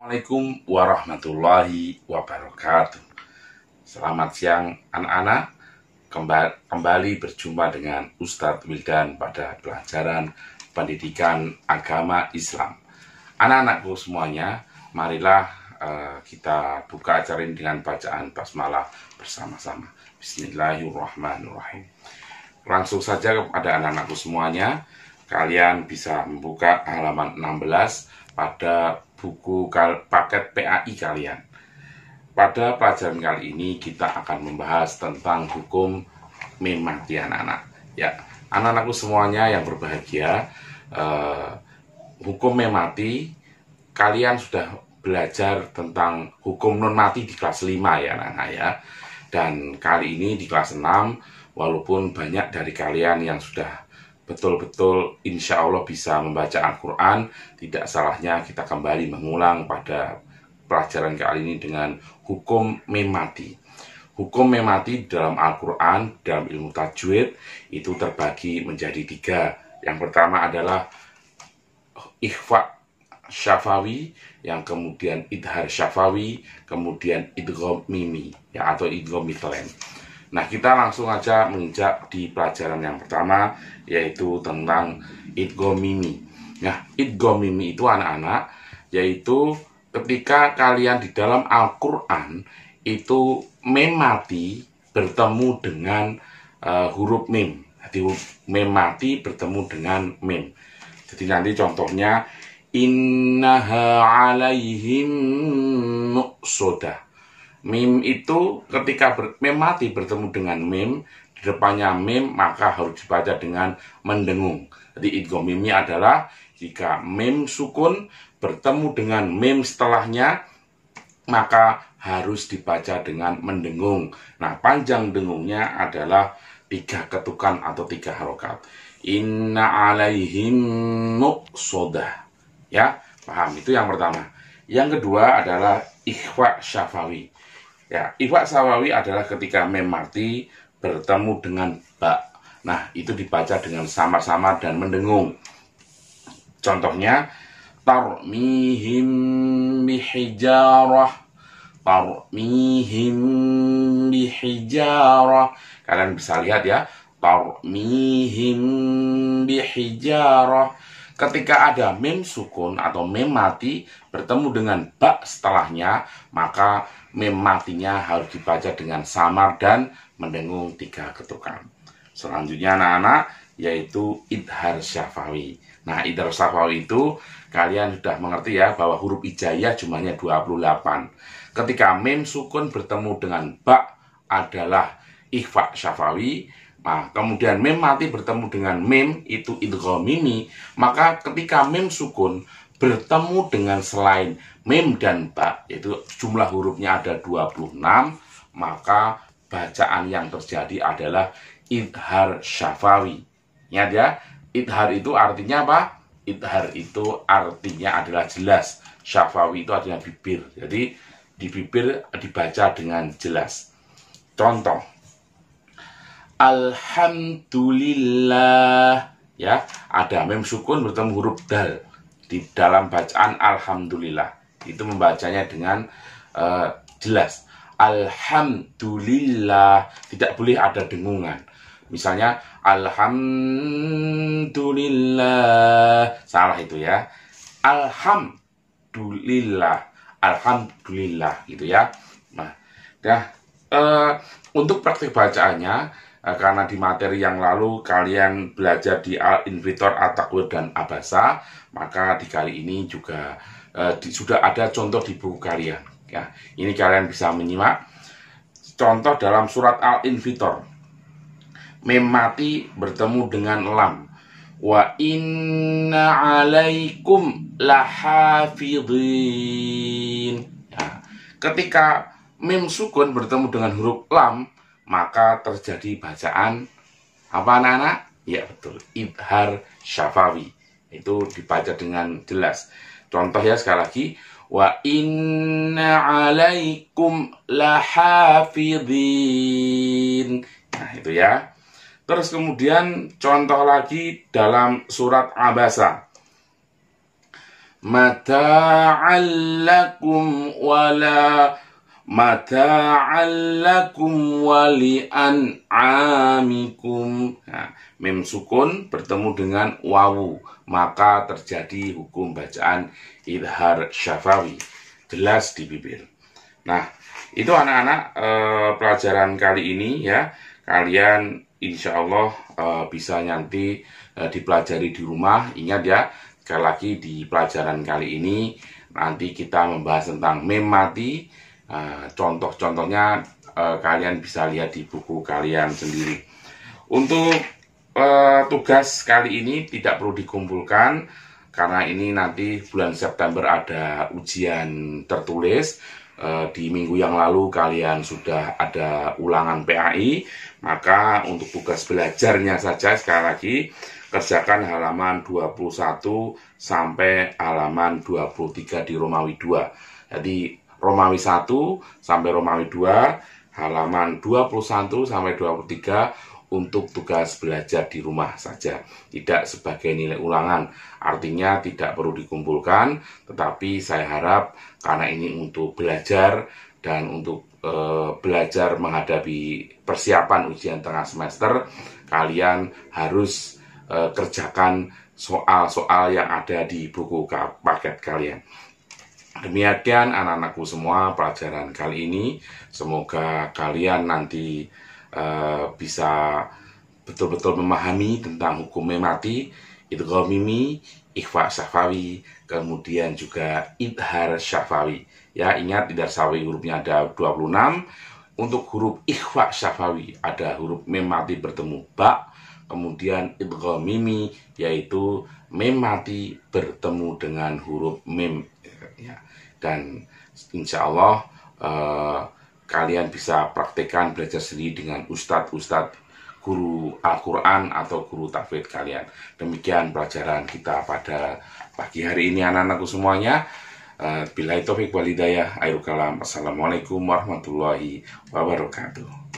Assalamualaikum warahmatullahi wabarakatuh. Selamat siang anak-anak. Kembali berjumpa dengan Ustadz Wildan pada pelajaran pendidikan agama Islam. Anak-anakku semuanya, marilah eh, kita buka acara ini dengan bacaan basmalah bersama-sama. Bismillahirrahmanirrahim. Langsung saja kepada anak-anakku semuanya, kalian bisa membuka halaman 16 pada buku paket PAI kalian. Pada pelajaran kali ini kita akan membahas tentang hukum mematian anak-anak. Ya, anak-anakku semuanya yang berbahagia, eh, hukum memati kalian sudah belajar tentang hukum non mati di kelas 5 ya anak-anak ya. Dan kali ini di kelas 6 walaupun banyak dari kalian yang sudah betul-betul insya Allah bisa membaca Al-Quran, tidak salahnya kita kembali mengulang pada pelajaran kali ini dengan hukum memati. Hukum memati dalam Al-Quran, dalam ilmu tajwid, itu terbagi menjadi tiga. Yang pertama adalah ikhfa syafawi, yang kemudian idhar syafawi, kemudian idgham mimi, ya, atau idgham mitlen. Nah, kita langsung aja menginjak di pelajaran yang pertama, yaitu tentang idgomimi. Nah, idgomimi itu anak-anak, yaitu ketika kalian di dalam Al-Quran, itu memati bertemu dengan uh, huruf mim. Jadi, memati bertemu dengan mim. Jadi, nanti contohnya, innaha alaihim muqsudah Mim itu ketika ber, mim mati bertemu dengan mim, di depannya mim maka harus dibaca dengan mendengung. Jadi idgomimnya adalah jika mim sukun bertemu dengan mim setelahnya maka harus dibaca dengan mendengung. Nah, panjang dengungnya adalah tiga ketukan atau tiga harokat. Inna alaihim soda. Ya, paham? Itu yang pertama. Yang kedua adalah ikhwa syafawi. Ya, Iwak Sawawi adalah ketika Memarti bertemu dengan Bak. Nah, itu dibaca dengan sama-sama dan mendengung. Contohnya, tarmihim bihijarah tarmihim bihijarah kalian bisa lihat ya tarmihim bihijarah Ketika ada mem sukun atau mem mati bertemu dengan bak setelahnya, maka mem matinya harus dibaca dengan samar dan mendengung tiga ketukan. Selanjutnya anak-anak yaitu idhar syafawi. Nah, idhar syafawi itu kalian sudah mengerti ya bahwa huruf ijayah jumlahnya 28. Ketika mem sukun bertemu dengan bak adalah ikhfa syafawi, Pa. Nah, kemudian mem mati bertemu dengan mem itu idghamimi, maka ketika mem sukun bertemu dengan selain mem dan ba yaitu jumlah hurufnya ada 26, maka bacaan yang terjadi adalah idhar syafawi. Ingat ya, idhar itu artinya apa? Idhar itu artinya adalah jelas. Syafawi itu artinya bibir. Jadi di bibir dibaca dengan jelas. Contoh Alhamdulillah ya ada mem sukun bertemu huruf dal di dalam bacaan alhamdulillah itu membacanya dengan uh, jelas alhamdulillah tidak boleh ada dengungan misalnya alhamdulillah salah itu ya alhamdulillah alhamdulillah gitu ya nah dah ya, eh, uh, untuk praktik bacaannya Eh, karena di materi yang lalu kalian belajar di Al-Invitor, Atakwir, dan Abasa, maka di kali ini juga eh, di, sudah ada contoh di buku kalian. Ya, ini kalian bisa menyimak. Contoh dalam surat Al-Invitor. mati bertemu dengan lam. Wa inna alaikum lahafidin Ya, ketika mem sukun bertemu dengan huruf lam, maka terjadi bacaan apa anak-anak? Ya betul, Ibhar Syafawi. Itu dibaca dengan jelas. Contoh ya sekali lagi, wa inna alaikum lahafidhin. Nah, itu ya. Terus kemudian contoh lagi dalam surat Abasa. Mata'allakum wala mata'al lakum wali an'amikum. Nah, mem sukun bertemu dengan wawu, maka terjadi hukum bacaan idhar syafawi, jelas di bibir. Nah, itu anak-anak eh, pelajaran kali ini ya. Kalian insya Allah eh, bisa nanti eh, dipelajari di rumah. Ingat ya, sekali lagi di pelajaran kali ini nanti kita membahas tentang mem mati Ah, contoh-contohnya uh, eh, kalian bisa lihat di buku kalian sendiri untuk uh, tugas kali ini tidak perlu dikumpulkan karena ini nanti bulan September ada ujian tertulis eh, di minggu yang lalu kalian sudah ada ulangan PAI, maka untuk tugas belajarnya saja sekali lagi kerjakan halaman 21 sampai halaman 23 di Romawi 2. Jadi Romawi 1 sampai Romawi 2 halaman 21 sampai 23 untuk tugas belajar di rumah saja, tidak sebagai nilai ulangan. Artinya tidak perlu dikumpulkan, tetapi saya harap karena ini untuk belajar dan untuk e, belajar menghadapi persiapan ujian tengah semester, kalian harus e, kerjakan soal-soal yang ada di buku paket kalian. Demikian anak-anakku semua pelajaran kali ini. Semoga kalian nanti uh, bisa betul-betul memahami tentang hukum memati mati, idghomimi, ikhfa syafawi, kemudian juga idhar syafawi. Ya, ingat idhar syafawi hurufnya ada 26. Untuk huruf ikhfa syafawi ada huruf memati bertemu ba, kemudian mimi yaitu mim mati bertemu dengan huruf mim ya. dan insya Allah eh, kalian bisa praktekkan belajar sendiri dengan ustadz-ustadz guru Al-Quran atau guru tafid kalian. Demikian pelajaran kita pada pagi hari ini anak-anakku semuanya. Eh, Bila itu Fiqh walidayah, ayo kalam. Assalamualaikum warahmatullahi wabarakatuh.